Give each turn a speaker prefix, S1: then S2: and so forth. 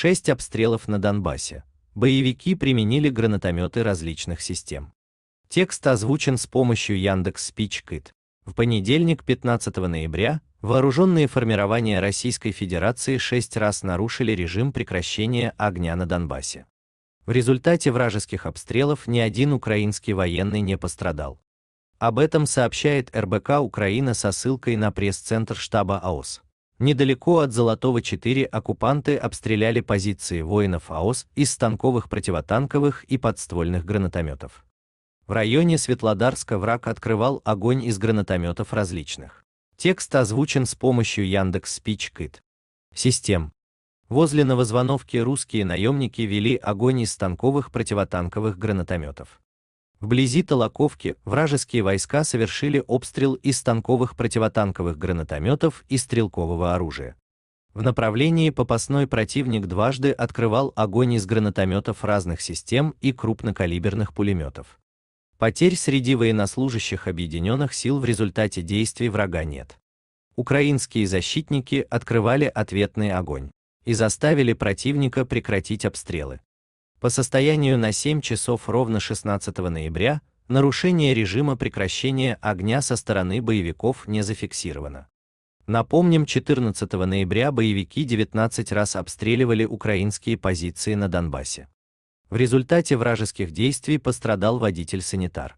S1: 6 обстрелов на Донбассе. Боевики применили гранатометы различных систем. Текст озвучен с помощью Яндекс Speechkit. В понедельник, 15 ноября, вооруженные формирования Российской Федерации шесть раз нарушили режим прекращения огня на Донбассе. В результате вражеских обстрелов ни один украинский военный не пострадал. Об этом сообщает РБК Украина со ссылкой на пресс-центр штаба АОС. Недалеко от Золотого 4 оккупанты обстреляли позиции воинов АОС из станковых противотанковых и подствольных гранатометов. В районе Светлодарска враг открывал огонь из гранатометов различных. Текст озвучен с помощью Яндекс Спичкит. Систем. Возле новозвоновки русские наемники вели огонь из станковых противотанковых гранатометов. Вблизи Толоковки вражеские войска совершили обстрел из танковых противотанковых гранатометов и стрелкового оружия. В направлении попасной противник дважды открывал огонь из гранатометов разных систем и крупнокалиберных пулеметов. Потерь среди военнослужащих объединенных сил в результате действий врага нет. Украинские защитники открывали ответный огонь и заставили противника прекратить обстрелы. По состоянию на 7 часов ровно 16 ноября нарушение режима прекращения огня со стороны боевиков не зафиксировано. Напомним, 14 ноября боевики 19 раз обстреливали украинские позиции на Донбассе. В результате вражеских действий пострадал водитель-санитар.